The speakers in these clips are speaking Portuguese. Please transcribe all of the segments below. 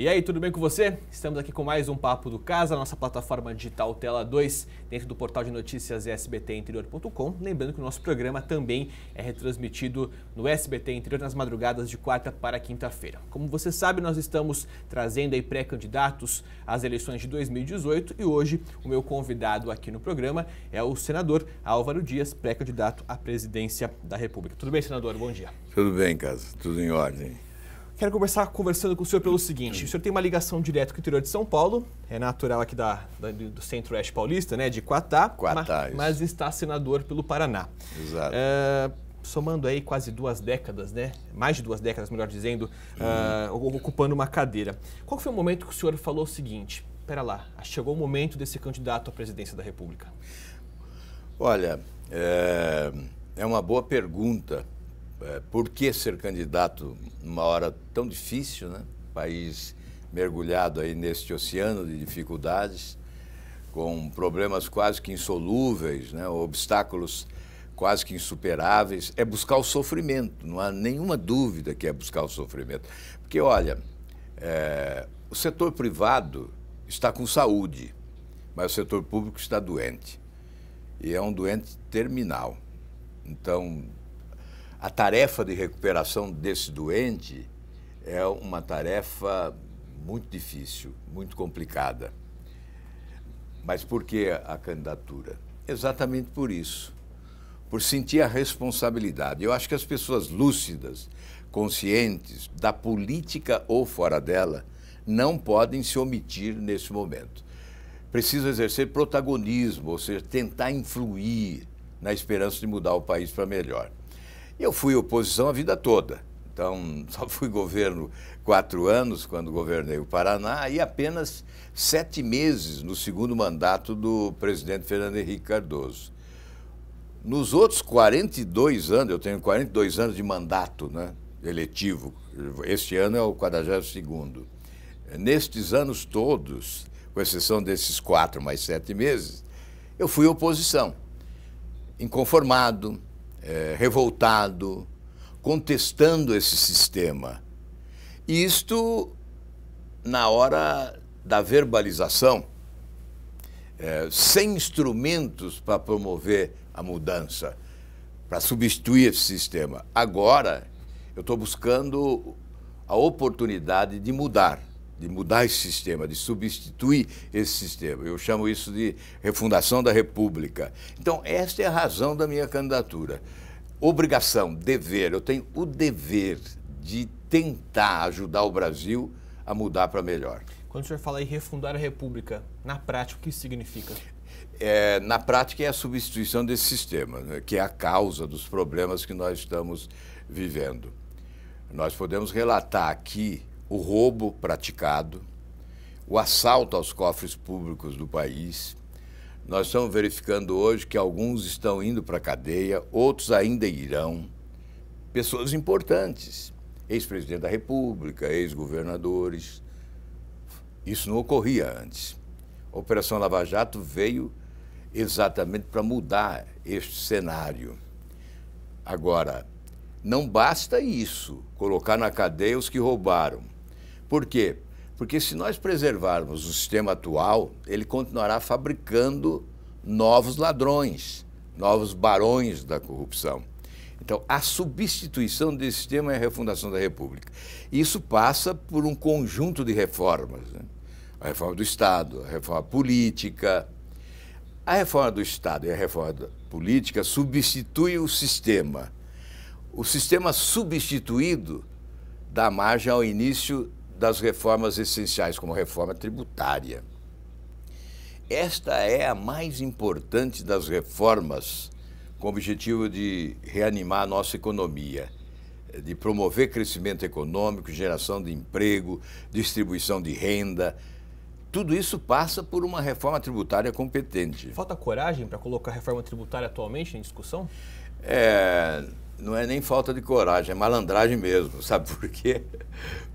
E aí, tudo bem com você? Estamos aqui com mais um Papo do Casa, nossa plataforma digital Tela 2, dentro do portal de notícias sbtinterior.com. Lembrando que o nosso programa também é retransmitido no SBT Interior nas madrugadas de quarta para quinta-feira. Como você sabe, nós estamos trazendo aí pré-candidatos às eleições de 2018 e hoje o meu convidado aqui no programa é o senador Álvaro Dias, pré-candidato à presidência da República. Tudo bem, senador? Bom dia. Tudo bem, Casa. Tudo em ordem. Quero conversar conversando com o senhor pelo seguinte: o senhor tem uma ligação direta com o interior de São Paulo, é natural aqui da, da do centro-oeste paulista, né, de Quatá, Quatá ma, mas está senador pelo Paraná. Exato. Eh, somando aí quase duas décadas, né, mais de duas décadas, melhor dizendo, uh, ocupando uma cadeira. Qual foi o momento que o senhor falou o seguinte: pera lá, chegou o momento desse candidato à presidência da República? Olha, é, é uma boa pergunta é, por que ser candidato numa hora tão difícil, né? País mergulhado aí neste oceano de dificuldades, com problemas quase que insolúveis, né? obstáculos quase que insuperáveis, é buscar o sofrimento. Não há nenhuma dúvida que é buscar o sofrimento. Porque, olha, é, o setor privado está com saúde, mas o setor público está doente. E é um doente terminal. Então, a tarefa de recuperação desse doente é uma tarefa muito difícil, muito complicada. Mas por que a candidatura? Exatamente por isso. Por sentir a responsabilidade. Eu acho que as pessoas lúcidas, conscientes da política ou fora dela, não podem se omitir nesse momento. Precisam exercer protagonismo, ou seja, tentar influir na esperança de mudar o país para melhor. Eu fui oposição a vida toda. Então, só fui governo quatro anos, quando governei o Paraná, e apenas sete meses no segundo mandato do presidente Fernando Henrique Cardoso. Nos outros 42 anos, eu tenho 42 anos de mandato né, eletivo, este ano é o 42 Nestes anos todos, com exceção desses quatro mais sete meses, eu fui oposição. Inconformado, é, revoltado, contestando esse sistema. isto, na hora da verbalização, é, sem instrumentos para promover a mudança, para substituir esse sistema. Agora, eu estou buscando a oportunidade de mudar de mudar esse sistema, de substituir esse sistema. Eu chamo isso de refundação da República. Então, esta é a razão da minha candidatura. Obrigação, dever. Eu tenho o dever de tentar ajudar o Brasil a mudar para melhor. Quando o senhor fala em refundar a República, na prática, o que isso significa? É, na prática, é a substituição desse sistema, né, que é a causa dos problemas que nós estamos vivendo. Nós podemos relatar aqui o roubo praticado, o assalto aos cofres públicos do país. Nós estamos verificando hoje que alguns estão indo para a cadeia, outros ainda irão. Pessoas importantes, ex-presidente da República, ex-governadores. Isso não ocorria antes. A Operação Lava Jato veio exatamente para mudar este cenário. Agora, não basta isso, colocar na cadeia os que roubaram. Por quê? Porque se nós preservarmos o sistema atual, ele continuará fabricando novos ladrões, novos barões da corrupção. Então, a substituição desse sistema é a refundação da República. Isso passa por um conjunto de reformas. Né? A reforma do Estado, a reforma política. A reforma do Estado e a reforma política substitui o sistema. O sistema substituído dá margem ao início das reformas essenciais, como a reforma tributária. Esta é a mais importante das reformas com o objetivo de reanimar a nossa economia, de promover crescimento econômico, geração de emprego, distribuição de renda. Tudo isso passa por uma reforma tributária competente. Falta coragem para colocar a reforma tributária atualmente em discussão? É, não é nem falta de coragem, é malandragem mesmo. Sabe por quê?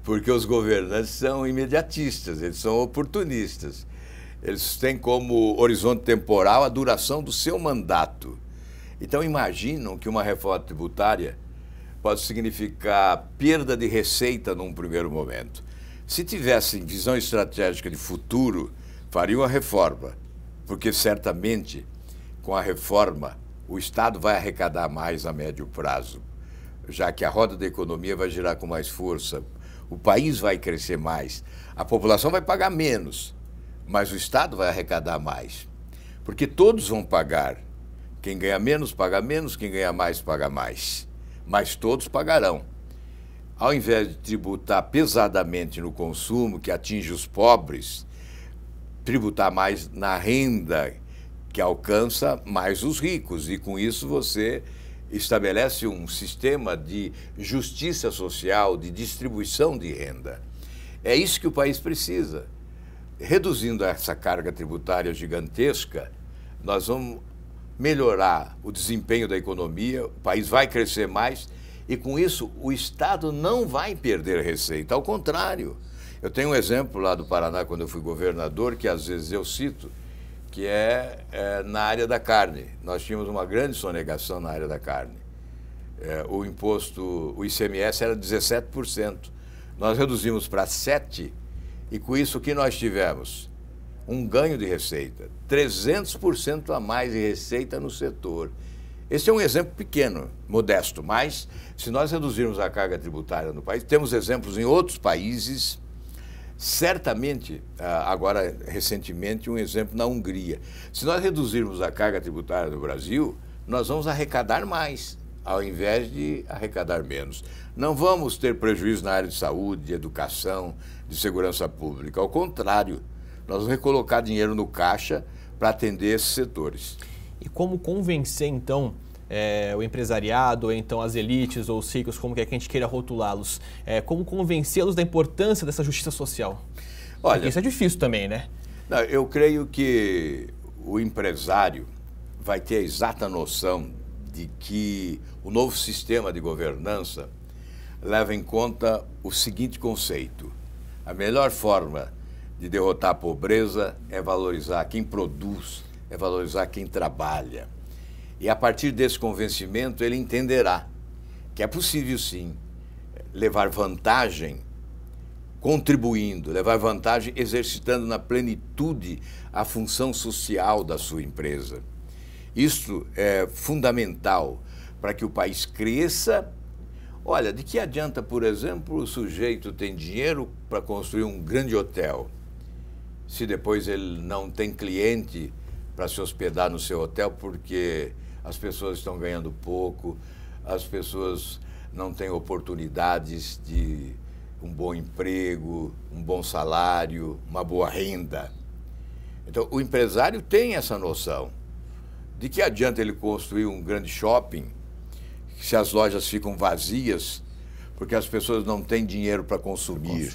Porque os governantes são imediatistas, eles são oportunistas. Eles têm como horizonte temporal a duração do seu mandato. Então, imaginam que uma reforma tributária pode significar perda de receita num primeiro momento. Se tivessem visão estratégica de futuro, fariam a reforma, porque certamente com a reforma o Estado vai arrecadar mais a médio prazo, já que a roda da economia vai girar com mais força, o país vai crescer mais, a população vai pagar menos, mas o Estado vai arrecadar mais. Porque todos vão pagar. Quem ganha menos paga menos, quem ganha mais paga mais. Mas todos pagarão. Ao invés de tributar pesadamente no consumo, que atinge os pobres, tributar mais na renda que alcança mais os ricos, e com isso você estabelece um sistema de justiça social, de distribuição de renda. É isso que o país precisa. Reduzindo essa carga tributária gigantesca, nós vamos melhorar o desempenho da economia, o país vai crescer mais e, com isso, o Estado não vai perder receita. Ao contrário, eu tenho um exemplo lá do Paraná, quando eu fui governador, que às vezes eu cito que é, é, na área da carne. Nós tínhamos uma grande sonegação na área da carne. É, o imposto, o ICMS era 17%. Nós reduzimos para 7% e com isso o que nós tivemos? Um ganho de receita, 300% a mais de receita no setor. Esse é um exemplo pequeno, modesto, mas se nós reduzirmos a carga tributária no país, temos exemplos em outros países Certamente, ah, agora recentemente, um exemplo na Hungria. Se nós reduzirmos a carga tributária do Brasil, nós vamos arrecadar mais, ao invés de arrecadar menos. Não vamos ter prejuízo na área de saúde, de educação, de segurança pública. Ao contrário, nós vamos recolocar dinheiro no caixa para atender esses setores. E como convencer, então, é, o empresariado, ou então as elites ou os ricos, como quer que a gente queira rotulá-los, é, como convencê-los da importância dessa justiça social? Olha, Porque isso é difícil também, né? Não, eu creio que o empresário vai ter a exata noção de que o novo sistema de governança leva em conta o seguinte conceito: a melhor forma de derrotar a pobreza é valorizar quem produz, é valorizar quem trabalha. E a partir desse convencimento, ele entenderá que é possível sim levar vantagem contribuindo, levar vantagem exercitando na plenitude a função social da sua empresa. Isto é fundamental para que o país cresça. Olha, de que adianta, por exemplo, o sujeito tem dinheiro para construir um grande hotel, se depois ele não tem cliente para se hospedar no seu hotel porque as pessoas estão ganhando pouco, as pessoas não têm oportunidades de um bom emprego, um bom salário, uma boa renda. Então, o empresário tem essa noção de que adianta ele construir um grande shopping se as lojas ficam vazias porque as pessoas não têm dinheiro para consumir.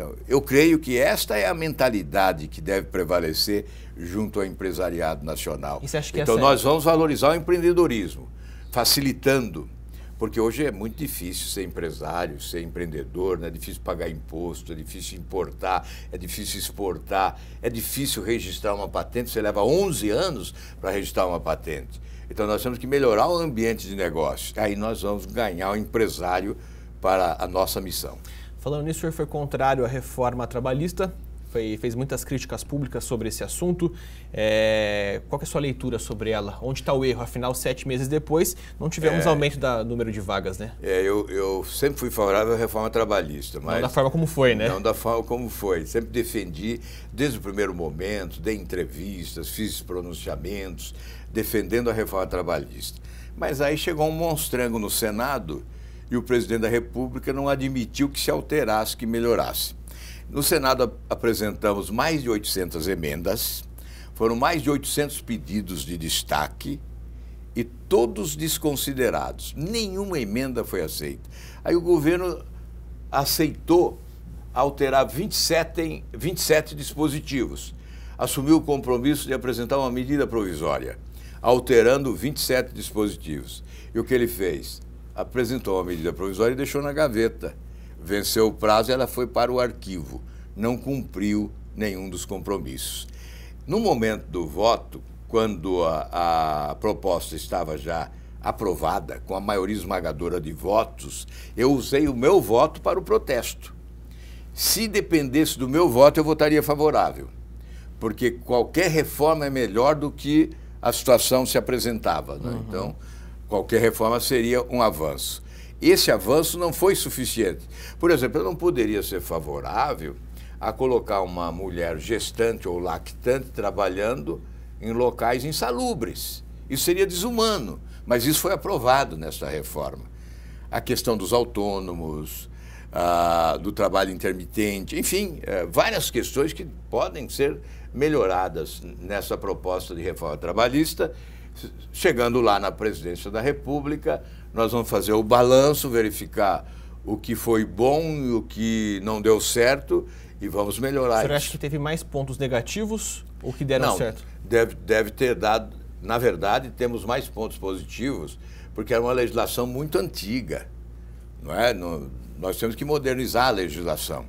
Então, eu creio que esta é a mentalidade que deve prevalecer junto ao empresariado nacional. então, é nós vamos valorizar o empreendedorismo, facilitando, porque hoje é muito difícil ser empresário, ser empreendedor, né? é difícil pagar imposto, é difícil importar, é difícil exportar, é difícil registrar uma patente, você leva 11 anos para registrar uma patente. Então, nós temos que melhorar o ambiente de negócio. Aí nós vamos ganhar o empresário para a nossa missão. Falando nisso, o senhor foi contrário à reforma trabalhista, foi, fez muitas críticas públicas sobre esse assunto. É, qual é a sua leitura sobre ela? Onde está o erro? Afinal, sete meses depois, não tivemos é, aumento do número de vagas, né? É, eu, eu, sempre fui favorável à reforma trabalhista. Mas não da forma como foi, né? Não da forma como foi. Sempre defendi, desde o primeiro momento, dei entrevistas, fiz pronunciamentos, defendendo a reforma trabalhista. Mas aí chegou um monstrango no Senado e o presidente da República não admitiu que se alterasse, que melhorasse. No Senado apresentamos mais de 800 emendas, foram mais de 800 pedidos de destaque e todos desconsiderados. Nenhuma emenda foi aceita. Aí o governo aceitou alterar 27, 27 dispositivos. Assumiu o compromisso de apresentar uma medida provisória, alterando 27 dispositivos. E o que ele fez? apresentou a medida provisória e deixou na gaveta. Venceu o prazo, e ela foi para o arquivo. Não cumpriu nenhum dos compromissos. No momento do voto, quando a, a proposta estava já aprovada, com a maioria esmagadora de votos, eu usei o meu voto para o protesto. Se dependesse do meu voto, eu votaria favorável, porque qualquer reforma é melhor do que a situação se apresentava. Né? Uhum. Então, Qualquer reforma seria um avanço. Esse avanço não foi suficiente. Por exemplo, eu não poderia ser favorável a colocar uma mulher gestante ou lactante trabalhando em locais insalubres. Isso seria desumano, mas isso foi aprovado nesta reforma. A questão dos autônomos, do trabalho intermitente, enfim, é, várias questões que podem ser melhoradas nessa proposta de reforma trabalhista Chegando lá na presidência da República, nós vamos fazer o balanço, verificar o que foi bom e o que não deu certo e vamos melhorar. Você acha que teve mais pontos negativos ou que deram não, certo? Deve, deve ter dado. Na verdade, temos mais pontos positivos, porque era uma legislação muito antiga. Não é? nós temos que modernizar a legislação.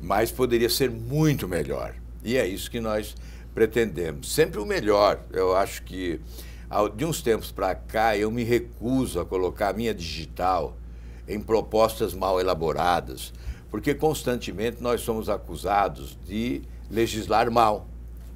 Mas poderia ser muito melhor. E é isso que nós pretendemos. Sempre o melhor. Eu acho que de uns tempos para cá eu me recuso a colocar a minha digital em propostas mal elaboradas, porque constantemente nós somos acusados de legislar mal.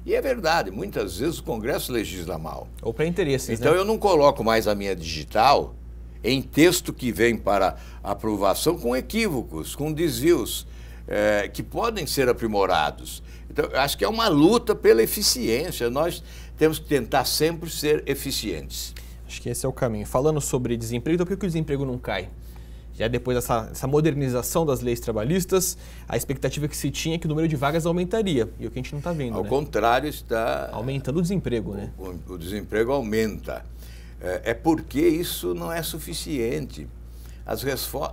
E é verdade, muitas vezes o Congresso legisla mal. Ou para interesses. Então né? eu não coloco mais a minha digital em texto que vem para aprovação com equívocos, com desvios é, que podem ser aprimorados. Então, acho que é uma luta pela eficiência. Nós temos que tentar sempre ser eficientes. Acho que esse é o caminho. Falando sobre desemprego, então por que o desemprego não cai? já depois dessa, modernização das leis trabalhistas, a expectativa que se tinha é que o número de vagas aumentaria, e é o que a gente não está vendo. Ao né? contrário, está. Aumentando o desemprego, o, né? O, o, desemprego aumenta. É, é, porque isso não é suficiente. As,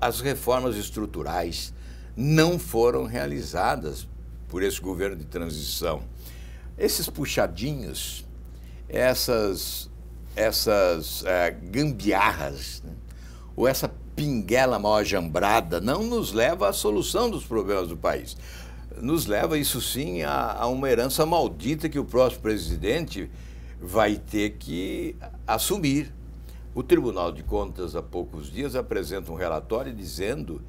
as reformas estruturais, não foram realizadas por esse governo de transição. Esses puxadinhos, essas, essas é, gambiarras, né? ou essa pinguela mal ajambrada, não nos leva à solução dos problemas do país. Nos leva, isso sim, a, a uma herança maldita que o próximo presidente vai ter que assumir. O Tribunal de Contas, há poucos dias, apresenta um relatório dizendo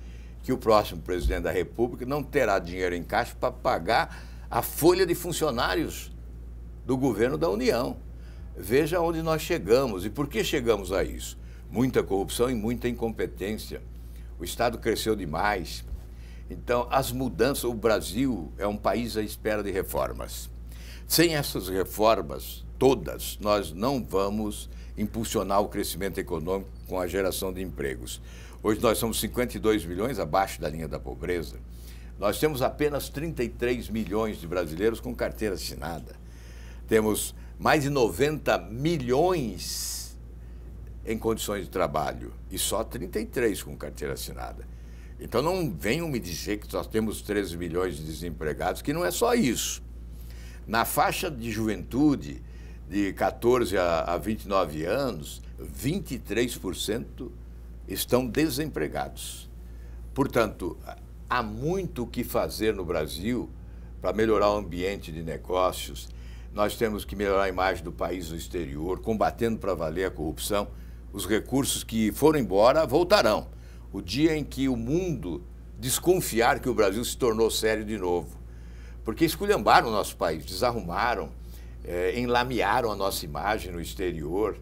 que o próximo presidente da República não terá dinheiro em caixa para pagar a folha de funcionários do governo da União. Veja onde nós chegamos e por que chegamos a isso. Muita corrupção e muita incompetência. O Estado cresceu demais. Então, as mudanças, o Brasil é um país à espera de reformas. Sem essas reformas, todas, nós não vamos impulsionar o crescimento econômico com a geração de empregos. Hoje nós somos 52 milhões abaixo da linha da pobreza. Nós temos apenas 33 milhões de brasileiros com carteira assinada. Temos mais de 90 milhões em condições de trabalho e só 33 com carteira assinada. Então não venham me dizer que nós temos 13 milhões de desempregados, que não é só isso. Na faixa de juventude, de 14 a 29 anos, 23% estão desempregados. Portanto, há muito o que fazer no Brasil para melhorar o ambiente de negócios. Nós temos que melhorar a imagem do país no exterior, combatendo para valer a corrupção. Os recursos que foram embora voltarão. O dia em que o mundo desconfiar que o Brasil se tornou sério de novo. Porque esculhambaram o nosso país, desarrumaram é, enlamearam a nossa imagem no exterior.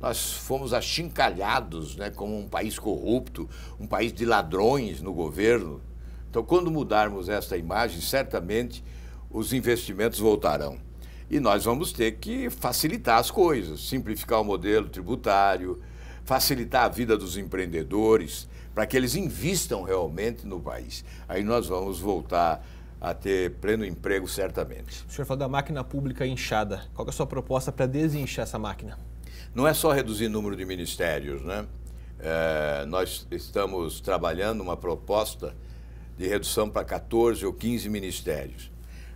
Nós fomos achincalhados né, como um país corrupto, um país de ladrões no governo. Então, quando mudarmos esta imagem, certamente os investimentos voltarão. E nós vamos ter que facilitar as coisas, simplificar o modelo tributário, facilitar a vida dos empreendedores, para que eles invistam realmente no país. Aí nós vamos voltar a ter pleno emprego, certamente. O senhor falou da máquina pública inchada. Qual é a sua proposta para desinchar essa máquina? Não é só reduzir o número de ministérios, né? É, nós estamos trabalhando uma proposta de redução para 14 ou 15 ministérios.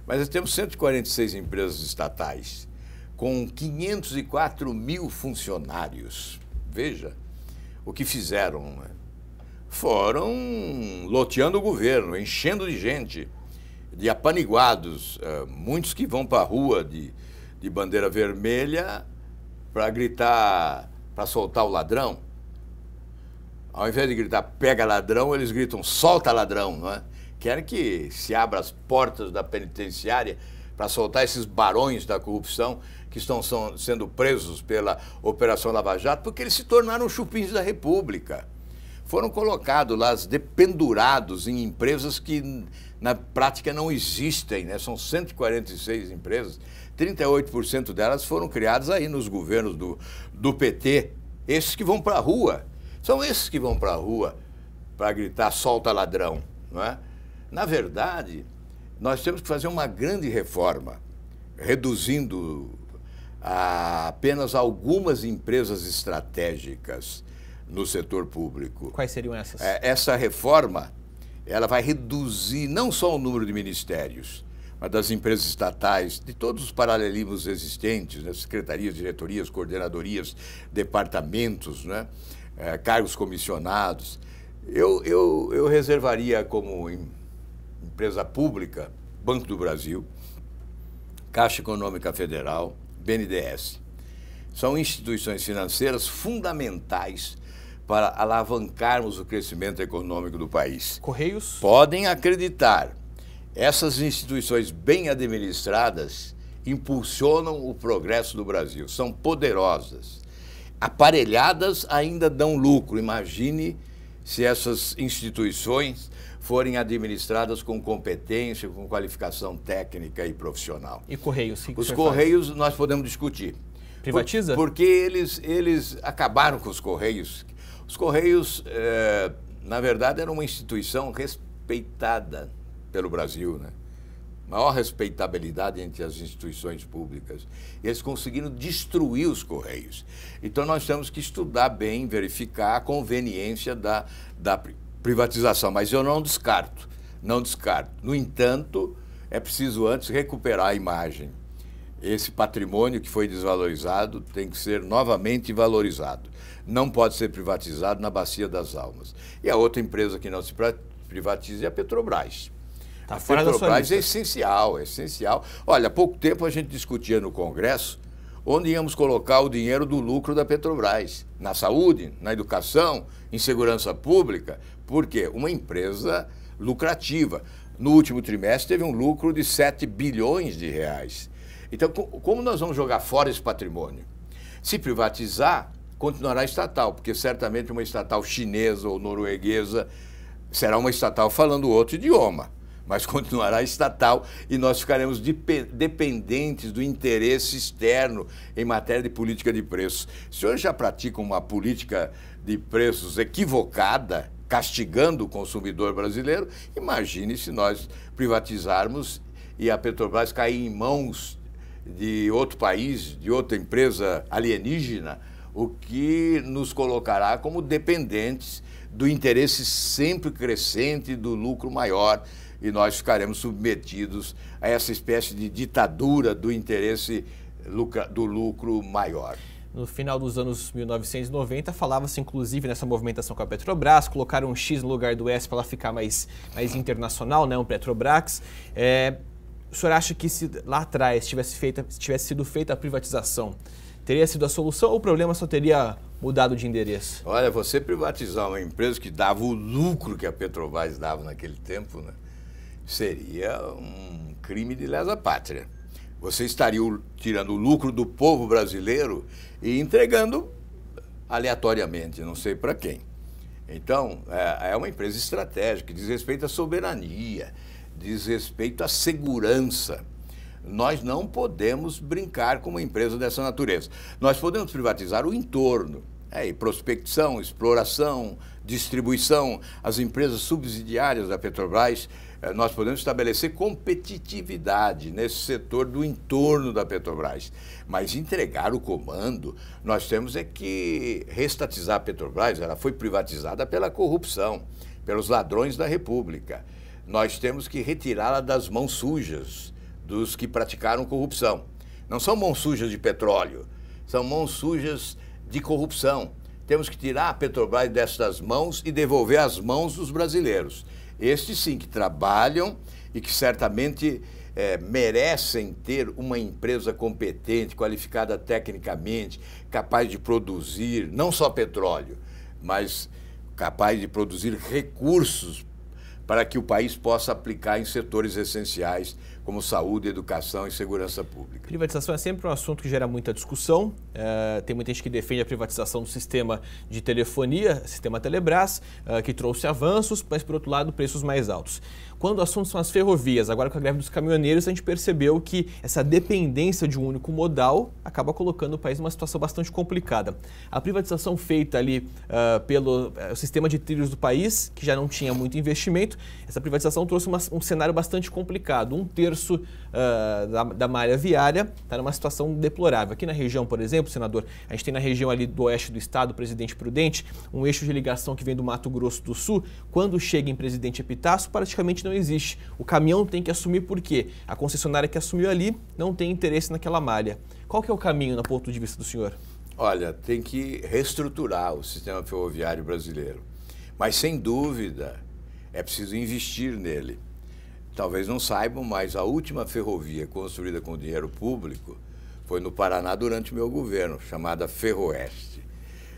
Mas nós temos 146 empresas estatais com 504 mil funcionários. Veja o que fizeram. Né? Foram loteando o governo, enchendo de gente de apaniguados, eh, muitos que vão para a rua de, de bandeira vermelha para gritar, para soltar o ladrão. Ao invés de gritar pega ladrão, eles gritam solta ladrão, não é? Querem que se abra as portas da penitenciária para soltar esses barões da corrupção que estão sendo presos pela Operação Lava Jato, porque eles se tornaram chupins da República foram colocados lá, dependurados em empresas que na prática não existem, né? São 146 empresas, 38% delas foram criadas aí nos governos do, do PT. Esses que vão para a rua, são esses que vão para a rua para gritar solta ladrão, não é? Na verdade, nós temos que fazer uma grande reforma, reduzindo apenas algumas empresas estratégicas no setor público. Quais seriam essas? É, essa reforma ela vai reduzir não só o número de ministérios, mas das empresas estatais, de todos os paralelismos existentes, né? secretarias, diretorias, coordenadorias, departamentos, né? é, cargos comissionados. Eu, eu, eu reservaria como em, empresa pública Banco do Brasil, Caixa Econômica Federal, BNDES. São instituições financeiras fundamentais para alavancarmos o crescimento econômico do país. Correios? Podem acreditar. Essas instituições bem administradas impulsionam o progresso do Brasil, são poderosas. Aparelhadas ainda dão lucro. Imagine se essas instituições forem administradas com competência, com qualificação técnica e profissional. E Correios? Que Os que Correios faz? nós podemos discutir. Privatiza? Por, porque eles, eles acabaram com os Correios, os Correios, é, na verdade, era uma instituição respeitada pelo Brasil, né? Maior respeitabilidade entre as instituições públicas. E eles conseguiram destruir os Correios. Então, nós temos que estudar bem, verificar a conveniência da, da privatização. Mas eu não descarto, não descarto. No entanto, é preciso antes recuperar a imagem. Esse patrimônio que foi desvalorizado tem que ser novamente valorizado não pode ser privatizado na Bacia das Almas. E a outra empresa que não se privatiza é a Petrobras. Tá a Petrobras é essencial, é essencial. Olha, há pouco tempo a gente discutia no Congresso onde íamos colocar o dinheiro do lucro da Petrobras. Na saúde, na educação, em segurança pública. Por quê? Uma empresa lucrativa. No último trimestre teve um lucro de 7 bilhões de reais. Então, como nós vamos jogar fora esse patrimônio? Se privatizar, continuará estatal, porque certamente uma estatal chinesa ou norueguesa será uma estatal falando outro idioma, mas continuará estatal e nós ficaremos dependentes do interesse externo em matéria de política de preços. Se hoje já pratica uma política de preços equivocada, castigando o consumidor brasileiro, imagine se nós privatizarmos e a Petrobras cair em mãos de outro país, de outra empresa alienígena o que nos colocará como dependentes do interesse sempre crescente do lucro maior e nós ficaremos submetidos a essa espécie de ditadura do interesse do lucro maior. No final dos anos 1990, falava-se inclusive nessa movimentação com a Petrobras, colocar um X no lugar do S para ela ficar mais, mais internacional, né? um Petrobras. É, o senhor acha que se lá atrás tivesse, feita, tivesse sido feita a privatização, Teria sido a solução ou o problema só teria mudado de endereço? Olha, você privatizar uma empresa que dava o lucro que a Petrobras dava naquele tempo, né, seria um crime de lesa pátria. Você estaria tirando o lucro do povo brasileiro e entregando aleatoriamente, não sei para quem. Então, é, é uma empresa estratégica, diz respeito à soberania, diz respeito à segurança. Nós não podemos brincar com uma empresa dessa natureza. Nós podemos privatizar o entorno, é, prospecção, exploração, distribuição, as empresas subsidiárias da Petrobras, eh, nós podemos estabelecer competitividade nesse setor do entorno da Petrobras. Mas entregar o comando, nós temos é que restatizar a Petrobras, ela foi privatizada pela corrupção, pelos ladrões da República. Nós temos que retirá-la das mãos sujas dos que praticaram corrupção. Não são mãos sujas de petróleo, são mãos sujas de corrupção. Temos que tirar a Petrobras destas mãos e devolver as mãos dos brasileiros. Estes sim que trabalham e que certamente é, merecem ter uma empresa competente, qualificada tecnicamente, capaz de produzir não só petróleo, mas capaz de produzir recursos para que o país possa aplicar em setores essenciais como saúde, educação e segurança pública. Privatização é sempre um assunto que gera muita discussão. É, tem muita gente que defende a privatização do sistema de telefonia, sistema Telebrás, é, que trouxe avanços, mas, por outro lado, preços mais altos. Quando o assunto são as ferrovias, agora com a greve dos caminhoneiros, a gente percebeu que essa dependência de um único modal acaba colocando o país numa situação bastante complicada. A privatização feita ali uh, pelo uh, sistema de trilhos do país, que já não tinha muito investimento, essa privatização trouxe uma, um cenário bastante complicado. Um terço uh, da, da malha viária está numa situação deplorável. Aqui na região, por exemplo, senador, a gente tem na região ali do oeste do estado, Presidente Prudente, um eixo de ligação que vem do Mato Grosso do Sul. Quando chega em Presidente Epitácio, praticamente não existe. O caminhão tem que assumir porque a concessionária que assumiu ali não tem interesse naquela malha. Qual que é o caminho, na ponto de vista do senhor? Olha, tem que reestruturar o sistema ferroviário brasileiro. Mas, sem dúvida, é preciso investir nele. Talvez não saibam, mas a última ferrovia construída com dinheiro público foi no Paraná durante meu governo, chamada Ferroeste.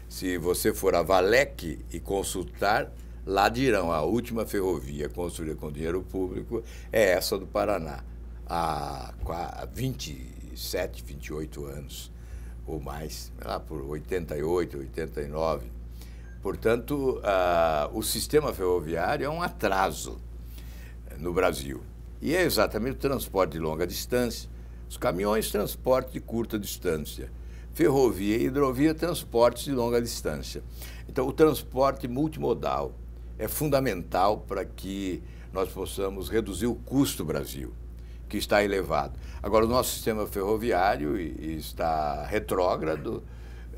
Se você for a Valec e consultar, Ladirão, a última ferrovia construída com dinheiro público, é essa do Paraná. Há 27, 28 anos ou mais, lá por 88, 89. Portanto, uh, o sistema ferroviário é um atraso no Brasil. E é exatamente o transporte de longa distância, os caminhões, transporte de curta distância, ferrovia e hidrovia, transportes de longa distância. Então, o transporte multimodal, é fundamental para que nós possamos reduzir o custo Brasil, que está elevado. Agora, o nosso sistema ferroviário está retrógrado,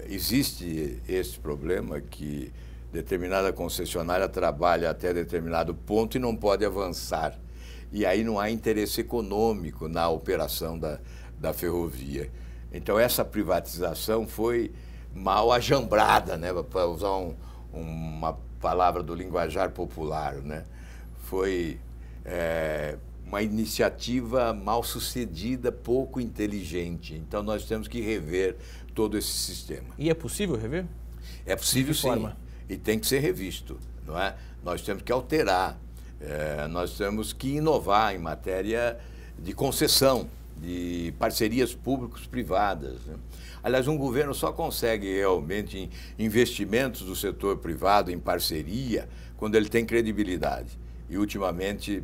existe esse problema que determinada concessionária trabalha até determinado ponto e não pode avançar. E aí não há interesse econômico na operação da, da ferrovia. Então, essa privatização foi mal ajambrada, né? para usar um, uma palavra do linguajar popular, né? Foi é, uma iniciativa mal sucedida, pouco inteligente. Então nós temos que rever todo esse sistema. E é possível rever? É possível sim. Forma? E tem que ser revisto, não é? Nós temos que alterar, é, nós temos que inovar em matéria de concessão de parcerias públicos-privadas. Né? Aliás, um governo só consegue realmente investimentos do setor privado em parceria quando ele tem credibilidade. E, ultimamente,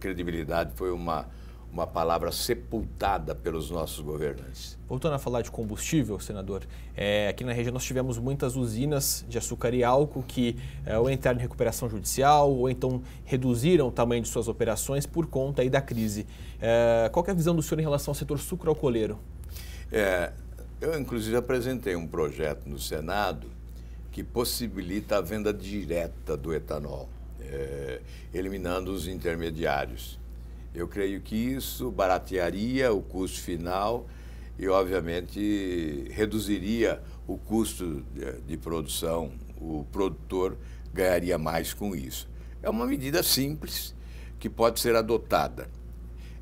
credibilidade foi uma uma palavra sepultada pelos nossos governantes. Voltando a falar de combustível, senador, é, aqui na região nós tivemos muitas usinas de açúcar e álcool que é, ou entraram em recuperação judicial ou então reduziram o tamanho de suas operações por conta aí da crise. É, qual é a visão do senhor em relação ao setor sucroalcooleiro? É, eu, inclusive, apresentei um projeto no Senado que possibilita a venda direta do etanol, é, eliminando os intermediários. Eu creio que isso baratearia o custo final e, obviamente, reduziria o custo de produção. O produtor ganharia mais com isso. É uma medida simples que pode ser adotada.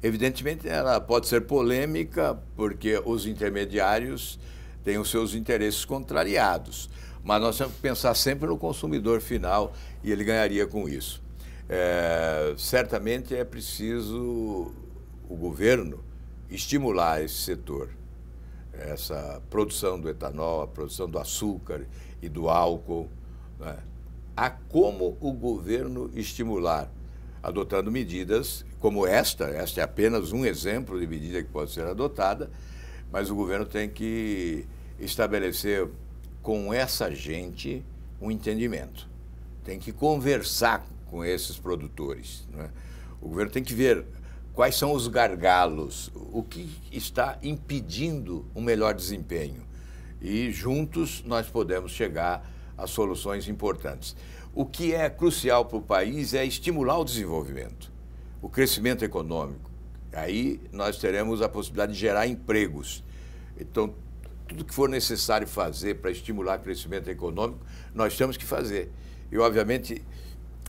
Evidentemente, ela pode ser polêmica, porque os intermediários têm os seus interesses contrariados. Mas nós temos que pensar sempre no consumidor final e ele ganharia com isso. É, certamente é preciso o governo estimular esse setor, essa produção do etanol, a produção do açúcar e do álcool. Né? Há como o governo estimular, adotando medidas como esta, esta é apenas um exemplo de medida que pode ser adotada, mas o governo tem que estabelecer com essa gente um entendimento. Tem que conversar com esses produtores. Né? O governo tem que ver quais são os gargalos, o que está impedindo um melhor desempenho. E juntos nós podemos chegar a soluções importantes. O que é crucial para o país é estimular o desenvolvimento, o crescimento econômico. Aí nós teremos a possibilidade de gerar empregos. Então, tudo que for necessário fazer para estimular o crescimento econômico, nós temos que fazer. E, obviamente,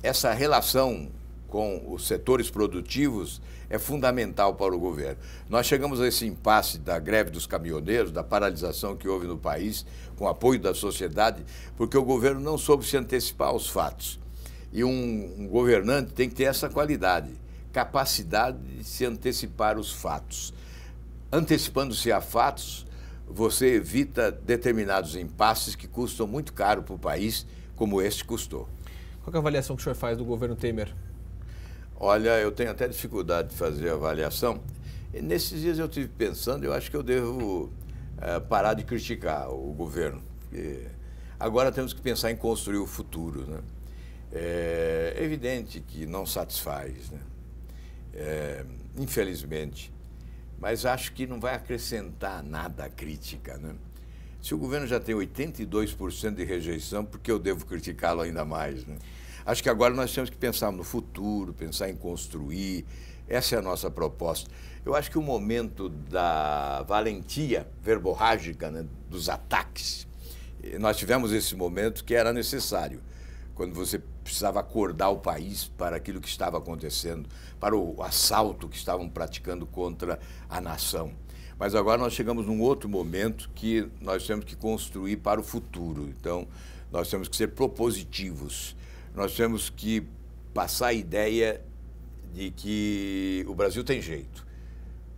essa relação com os setores produtivos é fundamental para o governo. Nós chegamos a esse impasse da greve dos caminhoneiros, da paralisação que houve no país, com apoio da sociedade, porque o governo não soube se antecipar aos fatos. E um, um governante tem que ter essa qualidade, capacidade de se antecipar os fatos. Antecipando-se a fatos, você evita determinados impasses que custam muito caro para o país, como este custou. Qual é a avaliação que o senhor faz do governo Temer? Olha, eu tenho até dificuldade de fazer avaliação. E nesses dias eu estive pensando, eu acho que eu devo é, parar de criticar o governo. E agora temos que pensar em construir o futuro. Né? É evidente que não satisfaz, né? É, infelizmente. Mas acho que não vai acrescentar nada à crítica. Né? Se o governo já tem 82% de rejeição, por que eu devo criticá-lo ainda mais? Né? Acho que agora nós temos que pensar no futuro, pensar em construir. Essa é a nossa proposta. Eu acho que o momento da valentia verborrágica, né, dos ataques, eh, nós tivemos esse momento que era necessário, quando você precisava acordar o país para aquilo que estava acontecendo, para o assalto que estavam praticando contra a nação. Mas agora nós chegamos num outro momento que nós temos que construir para o futuro. Então, nós temos que ser propositivos. Nós temos que passar a ideia de que o Brasil tem jeito,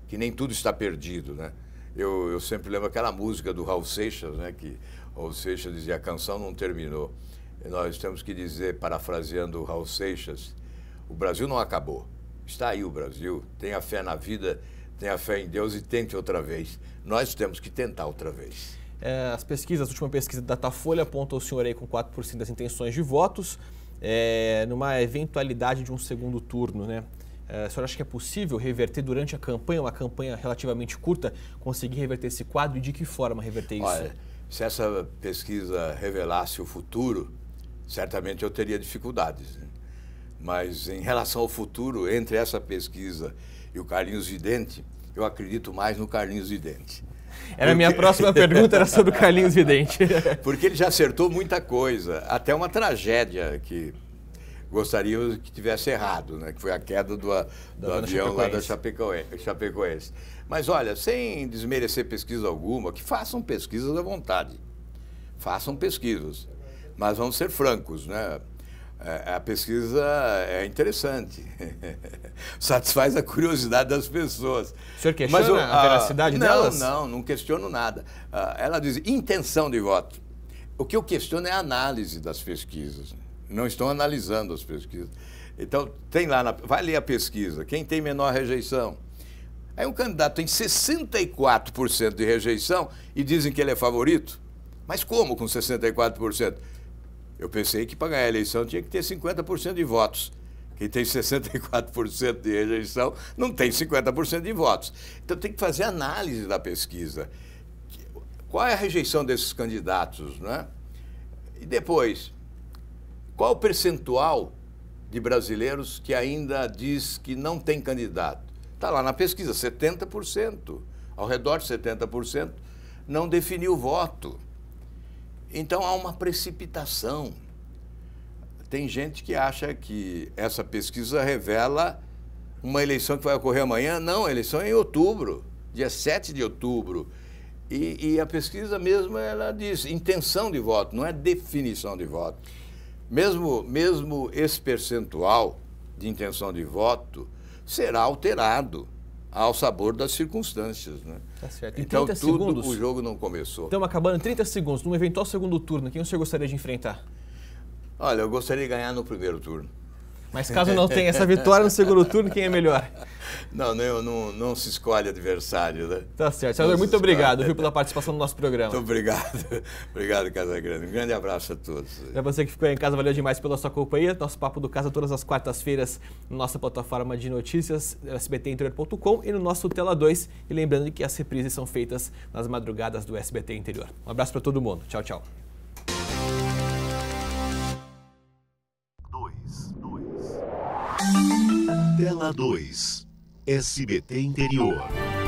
que nem tudo está perdido, né? Eu, eu sempre lembro aquela música do Raul Seixas, né? Que Raul Seixas dizia, a canção não terminou. E nós temos que dizer, parafraseando o Raul Seixas, o Brasil não acabou. Está aí o Brasil, tenha fé na vida tenha fé em Deus e tente outra vez. Nós temos que tentar outra vez. É, as pesquisas, a última pesquisa da Datafolha aponta o senhor aí com 4% das intenções de votos, é, numa eventualidade de um segundo turno, né? É, a acha que é possível reverter durante a campanha, uma campanha relativamente curta, conseguir reverter esse quadro e de que forma reverter isso? Olha, se essa pesquisa revelasse o futuro, certamente eu teria dificuldades. Né? Mas em relação ao futuro, entre essa pesquisa e o Carlinhos Vidente, eu acredito mais no Carlinhos Vidente. Era a minha próxima pergunta, era sobre o Carlinhos Vidente. Porque ele já acertou muita coisa, até uma tragédia que gostaria que tivesse errado, né? que foi a queda do, do avião lá da Chapecoense. Mas olha, sem desmerecer pesquisa alguma, que façam pesquisas à vontade. Façam pesquisas. Mas vamos ser francos, né? É, a pesquisa é interessante. Satisfaz a curiosidade das pessoas. O senhor questiona eu, a, a veracidade ah, não, delas? Não, não, não questiono nada. Ah, ela diz intenção de voto. O que eu questiono é a análise das pesquisas. Não estão analisando as pesquisas. Então, tem lá, na, vai ler a pesquisa. Quem tem menor rejeição? Aí um candidato tem 64% de rejeição e dizem que ele é favorito. Mas como com 64%? Eu pensei que para ganhar a eleição tinha que ter 50% de votos. Quem tem 64% de rejeição não tem 50% de votos. Então tem que fazer análise da pesquisa. Qual é a rejeição desses candidatos, né? E depois, qual o percentual de brasileiros que ainda diz que não tem candidato? Está lá na pesquisa, 70%. Ao redor de 70% não definiu o voto. Então há uma precipitação. Tem gente que acha que essa pesquisa revela uma eleição que vai ocorrer amanhã. Não, a eleição é em outubro, dia 7 de outubro. E, e a pesquisa mesmo, ela diz intenção de voto, não é definição de voto. Mesmo, mesmo esse percentual de intenção de voto será alterado ao sabor das circunstâncias. Né? Tá certo. Em então, 30 tudo, segundos, o jogo não começou. Estamos acabando em 30 segundos. Num eventual segundo turno, quem o senhor gostaria de enfrentar? Olha, eu gostaria de ganhar no primeiro turno. Mas caso não tenha essa vitória no segundo turno, quem é melhor? Não, não, não, não se escolhe adversário, né? Tá certo. Senador, muito se obrigado viu, pela participação no nosso programa. Muito obrigado. obrigado, Casagrande. Um grande abraço a todos. É você que ficou em casa, valeu demais pela sua companhia. Nosso Papo do Casa todas as quartas-feiras na nossa plataforma de notícias, sbtinterior.com e no nosso Tela 2. E lembrando que as reprises são feitas nas madrugadas do SBT Interior. Um abraço para todo mundo. Tchau, tchau. Tela 2. SBT Interior.